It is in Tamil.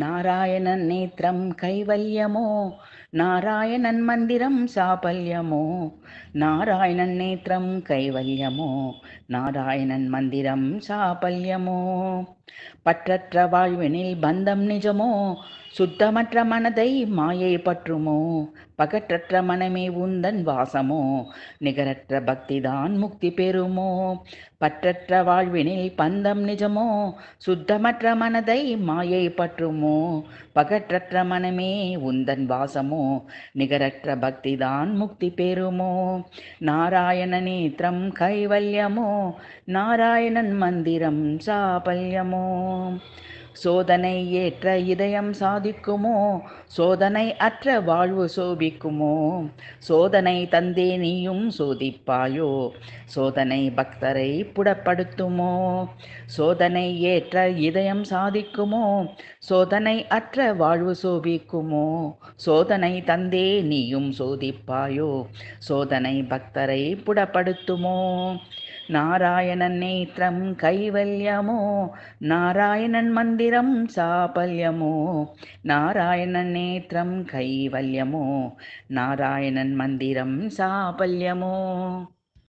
நாராயணன் நேத்திரம் கைவல்யமோ நாராயணன் மந்திரம் சாபல்யமோ நாராயணன் நேத்திரம் கைவல்யமோ நாராயணன் மந்திரம் சாபல்யமோ பற்றற்ற வாழ்வினில் பந்தம் நிஜமோ சுத்தமற்ற மனதை மாயை பற்றுமோ பகற்றற்ற மனமே உந்தன் வாசமோ நிகரற்ற பக்திதான் முக்தி பெறுமோ பற்றற்ற வாழ்வினில் பந்தம் நிஜமோ சுத்தமற்ற மனதை மாயை பற்றுமோ பகற்றற்ற மனமே உந்தன் வாசமோ நிகரற்ற பக்திதான் முக்தி பெறுமோ நாராயண நேத்திரம் கைவல்யமோ நாராயணன் மந்திரம் சாபல்யமோ சோதனை ஏற்ற இதயம் சாதிக்குமோ சோதனை அற்ற வாழ்வு சோபிக்குமோ சோதனை தந்தே நீயும் சோதிப்பாயோ சோதனை பக்தரை புடப்படுத்துமோ சோதனை ஏற்ற இதயம் சாதிக்குமோ சோதனை அற்ற வாழ்வு சோபிக்குமோ சோதனை தந்தே நீயும் சோதிப்பாயோ சோதனை பக்தரை புடப்படுத்துமோ నారాయణనేత్రం కైవల్యము నారాయణన్ మందిరం సాపల్యము నారాయణనేత్రం కైవల్యము నారాయణన్ మందిరం సాపల్యము